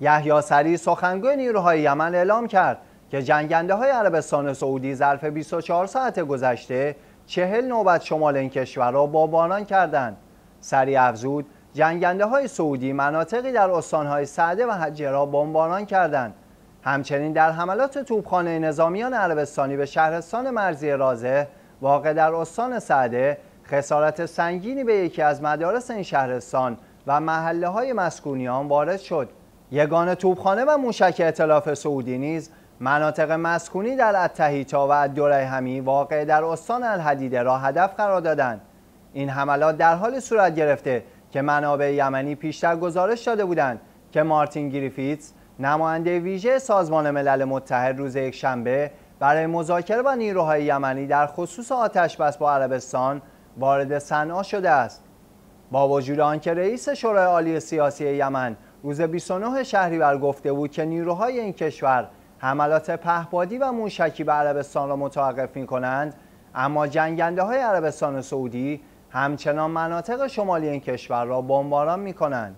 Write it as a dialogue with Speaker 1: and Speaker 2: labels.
Speaker 1: یحیی سری سخنگوی نیروهای یمن اعلام کرد که جنگنده های عربستان سعودی ظرف 24 ساعت گذشته چهل نوبت شمال این کشور را بابانان کردند. سری افزود جنگنده های سعودی مناطقی در استانهای سعده و حجه را بمباران کردند. همچنین در حملات توپخانه نظامیان عربستانی به شهرستان مرزی رازه واقع در استان سعده خسارت سنگینی به یکی از مدارس این شهرستان و محله های مسکونیان وارد شد. یگان توبخانه و موشک اطلاف سعودی نیز مناطق مسکونی در اتحیتا و همی واقع در استان الحدیده را هدف قرار دادند این حملات در حال صورت گرفته که منابع یمنی پیشتر گزارش داده بودند که مارتین گریفیتس نماینده ویژه سازمان ملل متحد روز یک شنبه برای مذاکره و نیروهای یمنی در خصوص بس با عربستان وارد صنعا شده است با وجود آنکه رئیس شورای عالی سیاسی یمن روز 29 شهریور گفته بود که نیروهای این کشور حملات پهپادی و موشکی به عربستان را متوقف می کنند اما جنگنده های عربستان سعودی همچنان مناطق شمالی این کشور را بمباران می کنند